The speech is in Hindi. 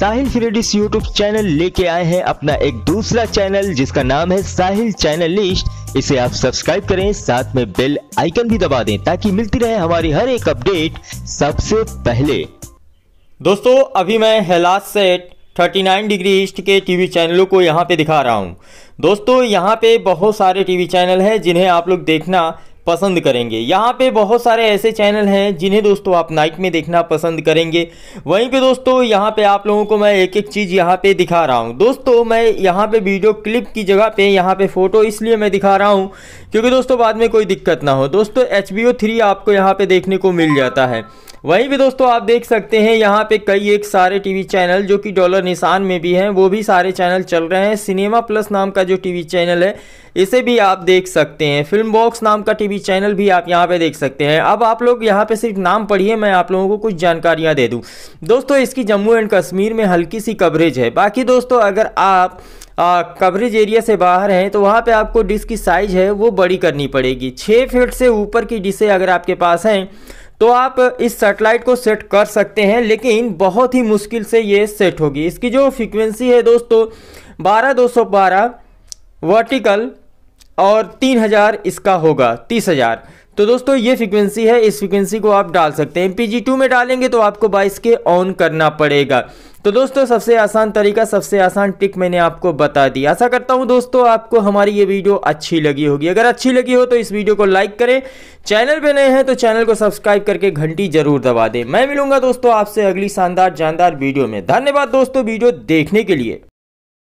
साहिल फ्रेडिस यूट्यूब चैनल लेके आए हैं अपना एक दूसरा चैनल जिसका नाम है साहिल चैनल लिस्ट इसे आप सब्सक्राइब करें साथ में बेल आइकन भी दबा दें ताकि मिलती रहे हमारी हर एक अपडेट सबसे पहले दोस्तों अभी मैं हेलास सेट 39 डिग्री ईस्ट के टीवी चैनलों को यहाँ पे दिखा रहा हूँ दोस्तों यहाँ पे बहुत सारे टीवी चैनल हैं जिन्हें आप लोग देखना पसंद करेंगे यहाँ पे बहुत सारे ऐसे चैनल हैं जिन्हें दोस्तों आप नाइट में देखना पसंद करेंगे वहीं पे दोस्तों यहाँ पे आप लोगों को मैं एक एक चीज़ यहाँ पे दिखा रहा हूँ दोस्तों मैं यहाँ पे वीडियो क्लिप की जगह पे यहाँ पे फ़ोटो इसलिए मैं दिखा रहा हूँ क्योंकि दोस्तों बाद में कोई दिक्कत ना हो दोस्तों एच बी आपको यहाँ पर देखने को मिल जाता है वहीं भी दोस्तों आप देख सकते हैं यहाँ पे कई एक सारे टीवी चैनल जो कि डॉलर निशान में भी हैं वो भी सारे चैनल चल रहे हैं सिनेमा प्लस नाम का जो टीवी चैनल है इसे भी आप देख सकते हैं फिल्म बॉक्स नाम का टीवी चैनल भी आप यहाँ पे देख सकते हैं अब आप लोग यहाँ पे सिर्फ नाम पढ़िए मैं आप लोगों को कुछ जानकारियाँ दे दूँ दोस्तों इसकी जम्मू एंड कश्मीर में हल्की सी कवरेज है बाकी दोस्तों अगर आप कवरेज एरिया से बाहर हैं तो वहाँ पे आपको डिस्क की साइज़ है वो बड़ी करनी पड़ेगी छः फीट से ऊपर की डिशें अगर आपके पास हैं तो आप इस सेटेलाइट को सेट कर सकते हैं लेकिन बहुत ही मुश्किल से ये सेट होगी इसकी जो फ्रिक्वेंसी है दोस्तों बारह दो सौ बारह वर्टिकल और तीन हज़ार इसका होगा तीस हज़ार तो दोस्तों ये फ्रिक्वेंसी है इस फ्रिक्वेंसी को आप डाल सकते हैं पी जी टू में डालेंगे तो आपको बाईस के ऑन करना पड़ेगा तो दोस्तों सबसे आसान तरीका सबसे आसान टिक मैंने आपको बता दी आशा करता हूँ दोस्तों आपको हमारी ये वीडियो अच्छी लगी होगी अगर अच्छी लगी हो तो इस वीडियो को लाइक करें चैनल पे नए हैं तो चैनल को सब्सक्राइब करके घंटी जरूर दबा दें मैं मिलूंगा दोस्तों आपसे अगली शानदार जानदार वीडियो में धन्यवाद दोस्तों वीडियो देखने के लिए